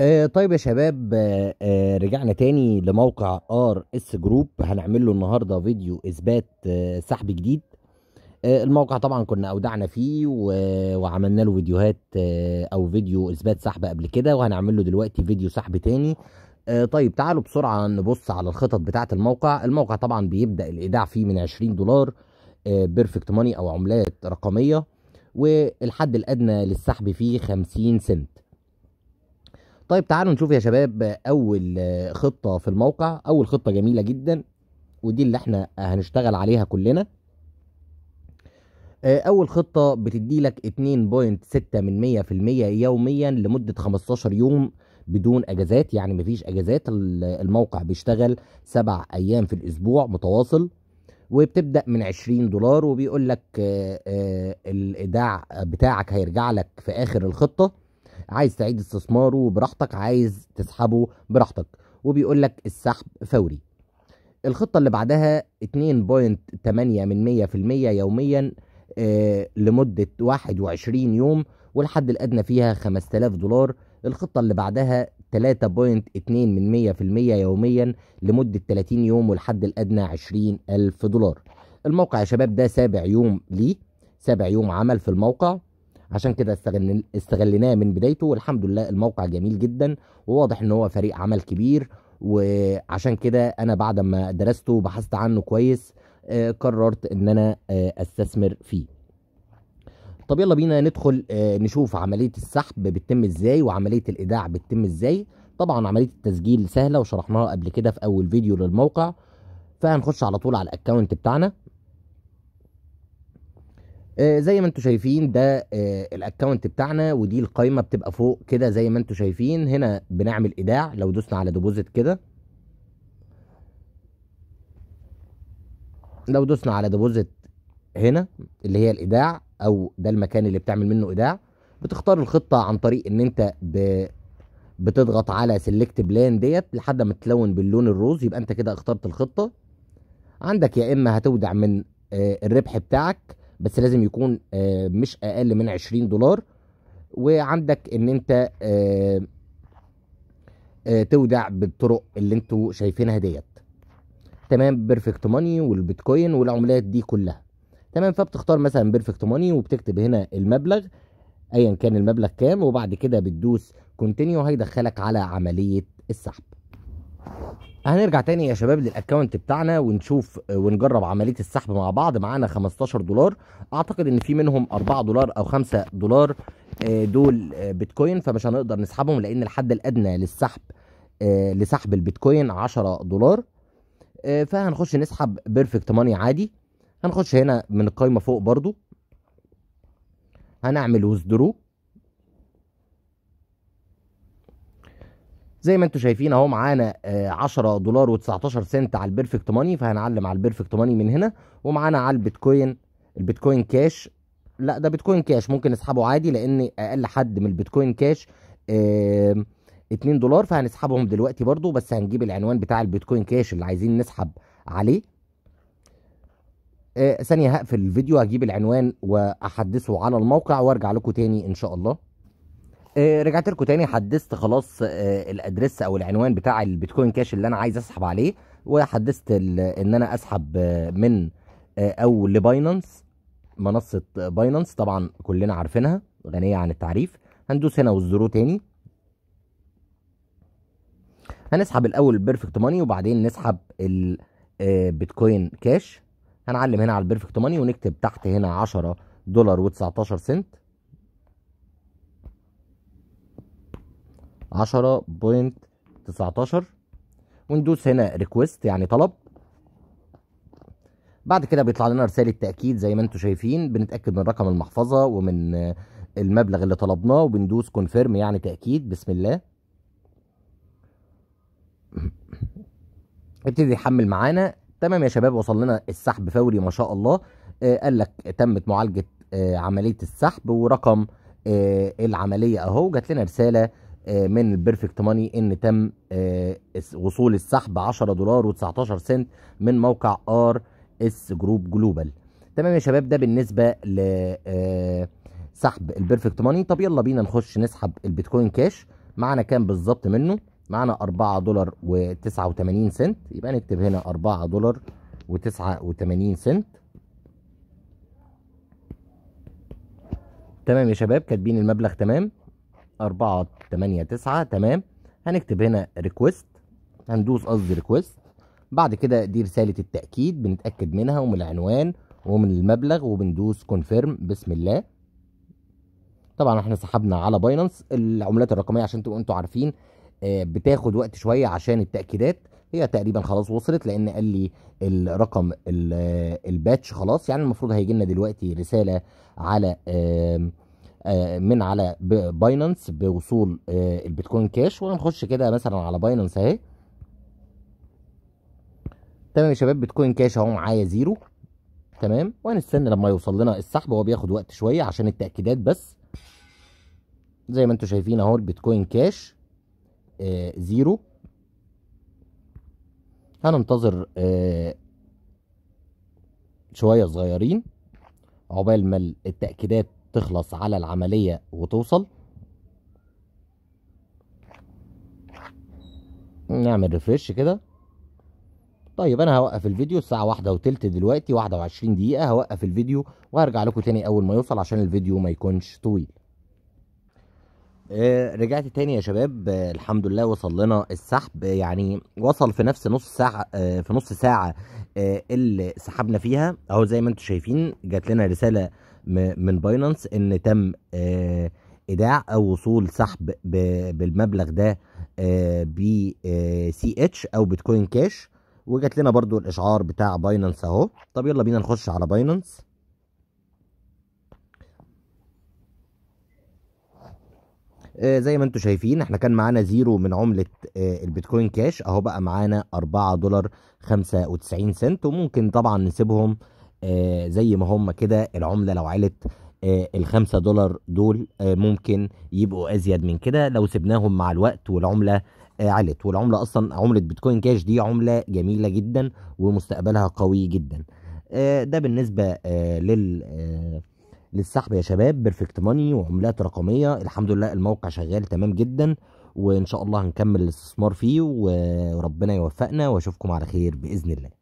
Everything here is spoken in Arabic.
آه طيب يا شباب آه آه رجعنا تاني لموقع ار اس جروب هنعمل له النهارده فيديو اثبات آه سحب جديد آه الموقع طبعا كنا اودعنا فيه وعملنا له فيديوهات آه او فيديو اثبات سحب قبل كده وهنعمل له دلوقتي فيديو سحب تاني آه طيب تعالوا بسرعه نبص على الخطط بتاعه الموقع الموقع طبعا بيبدا الايداع فيه من 20 دولار آه بيرفكت ماني او عملات رقميه والحد الادنى للسحب فيه 50 سنت طيب تعالوا نشوف يا شباب اول خطه في الموقع اول خطه جميله جدا ودي اللي احنا هنشتغل عليها كلنا آه، اول خطه بتدي لك 2.6 من 100% يوميا لمده 15 يوم بدون اجازات يعني مفيش اجازات الموقع بيشتغل سبع ايام في الاسبوع متواصل وبتبدا من 20 دولار وبيقول لك آه، آه، الايداع بتاعك هيرجع لك في اخر الخطه عايز تعيد استثماره براحتك عايز تسحبه براحتك وبيقول لك السحب فوري الخطة اللي بعدها 2.8 من 100% يوميا آه، لمدة 21 يوم والحد الأدنى فيها 5000 دولار الخطة اللي بعدها 3.2 من 100% يوميا لمدة 30 يوم والحد الأدنى 20000 دولار الموقع يا شباب ده سابع يوم ليه سابع يوم عمل في الموقع عشان كده استغل... استغلناه من بدايته والحمد لله الموقع جميل جدا وواضح ان هو فريق عمل كبير وعشان كده انا بعد ما درسته وبحثت عنه كويس آه، قررت ان انا آه، استثمر فيه طب يلا بينا ندخل آه، نشوف عملية السحب بتتم ازاي وعملية الايداع بتتم ازاي طبعا عملية التسجيل سهلة وشرحناها قبل كده في اول فيديو للموقع فهنخش على طول على الاكونت بتاعنا آه، زي ما انتم شايفين ده آه، الاكونت بتاعنا ودي القائمه بتبقى فوق كده زي ما انتم شايفين هنا بنعمل ايداع لو دوسنا على ديبوزيت كده لو دوسنا على ديبوزيت هنا اللي هي الايداع او ده المكان اللي بتعمل منه ايداع بتختار الخطه عن طريق ان انت ب... بتضغط على سيلكت بلان ديت لحد ما تلون باللون الروز يبقى انت كده اخترت الخطه عندك يا اما هتودع من آه، الربح بتاعك بس لازم يكون آه، مش اقل من 20 دولار وعندك ان انت آه، آه، تودع بالطرق اللي انتوا شايفينها ديت تمام بيرفكت ماني والبيتكوين والعملات دي كلها تمام فبتختار مثلا بيرفكت ماني وبتكتب هنا المبلغ ايا كان المبلغ كام وبعد كده بتدوس كونتينيو هيدخلك على عمليه السحب هنرجع تاني يا شباب للاكونت بتاعنا ونشوف ونجرب عمليه السحب مع بعض معانا 15 دولار اعتقد ان في منهم 4 دولار او 5 دولار آه، دول آه، بيتكوين فمش هنقدر نسحبهم لان الحد الادنى للسحب آه، لسحب البيتكوين 10 دولار فهنخش نسحب بيرفكت ماني عادي هنخش هنا من القايمه فوق برضو هنعمل وذرو زي ما انتم شايفين اهو معانا 10 آه، دولار و19 سنت على البيرفكت ماني فهنعلم على البيرفكت ماني من هنا ومعانا على البيتكوين البيتكوين كاش لا ده بيتكوين كاش ممكن نسحبه عادي لان اقل حد من البيتكوين كاش 2 دولار فهنسحبهم دلوقتي برضو بس هنجيب العنوان بتاع البيتكوين كاش اللي عايزين نسحب عليه آه، ثانيه هقفل الفيديو هجيب العنوان واحدثه على الموقع وارجع لكم تاني ان شاء الله آه، رجعت لكم تاني حدثت خلاص آه، الادرس او العنوان بتاع البيتكوين كاش اللي انا عايز اسحب عليه وحدثت ان انا اسحب آه، من او لباينانس منصه باينانس طبعا كلنا عارفينها غنيه عن التعريف هندوس هنا والزرو تاني هنسحب الاول بيرفكت ماني وبعدين نسحب البيتكوين كاش هنعلم هنا على البيرفكت ماني ونكتب تحت هنا 10 دولار و19 سنت عشرة بوينت تسعتاشر وندوس هنا ريكوست يعني طلب بعد كده بيطلع لنا رسالة تأكيد زي ما انتم شايفين بنتأكد من رقم المحفظة ومن المبلغ اللي طلبناه وبندوس كونفيرم يعني تأكيد بسم الله ابتدي يحمل معانا تمام يا شباب وصل لنا السحب فوري ما شاء الله آه قال لك تمت معالجة آه عملية السحب ورقم آه العملية اهو جات لنا رسالة آه، من البرفكت ماني ان تم آه، وصول السحب 10 دولار و19 سنت من موقع ار اس جروب جلوبال تمام يا شباب ده بالنسبه ل آه، سحب البرفكت ماني طب يلا بينا نخش نسحب البيتكوين كاش معانا كام بالظبط منه معانا 4 دولار و89 سنت يبقى نكتب هنا 4 دولار و89 سنت تمام يا شباب كاتبين المبلغ تمام أربعة تمانية تسعة تمام هنكتب هنا ريكوست هندوس قصدي ريكوست بعد كده دي رسالة التأكيد بنتأكد منها ومن العنوان ومن المبلغ وبندوس كونفيرم بسم الله طبعا احنا سحبنا على باينانس العملات الرقمية عشان تبقوا انتوا عارفين آه، بتاخد وقت شوية عشان التأكيدات هي تقريبا خلاص وصلت لان قال لي الرقم آه، الباتش خلاص يعني المفروض هيجي لنا دلوقتي رسالة على آه، من على باينانس بوصول آه، البيتكوين كاش وهنخش كده مثلا على باينانس اهي تمام يا شباب بيتكوين كاش اهو معايا زيرو تمام وهنستنى لما يوصل لنا السحب هو بياخد وقت شويه عشان التاكيدات بس زي ما انتم شايفين اهو البيتكوين كاش آه زيرو هننتظر آه شويه صغيرين عقبال ما التاكيدات تخلص على العملية وتوصل نعمل ريفرش كده طيب انا هوقف الفيديو الساعة واحدة وتلت دلوقتي واحدة وعشرين دقيقة هوقف الفيديو وهرجع لكم تاني اول ما يوصل عشان الفيديو ما يكونش طويل آه رجعت تاني يا شباب آه الحمد لله وصل لنا السحب آه يعني وصل في نفس نص ساعة آه، في نص ساعة آه، اللي سحبنا فيها اهو زي ما انتم شايفين جات لنا رسالة من باينانس ان تم آه، ايداع او وصول سحب بالمبلغ ده آه، ب سي آه، اتش او بيتكوين كاش وجات لنا برضو الاشعار بتاع باينانس اهو طب يلا بينا نخش على باينانس زي ما انتم شايفين احنا كان معانا زيرو من عملة البيتكوين كاش اهو بقى معانا 4 دولار 95 سنت وممكن طبعا نسيبهم آه، زي ما هم كده العمله لو علت آه، الخمسة دولار دول آه، ممكن يبقوا ازيد من كده لو سبناهم مع الوقت والعمله علت والعمله اصلا عمله بيتكوين كاش دي عمله جميله جدا ومستقبلها قوي جدا ده بالنسبه لل للسحب يا شباب بيرفكت ماني وعملات رقميه الحمد لله الموقع شغال تمام جدا وان شاء الله هنكمل الاستثمار فيه وربنا يوفقنا واشوفكم على خير باذن الله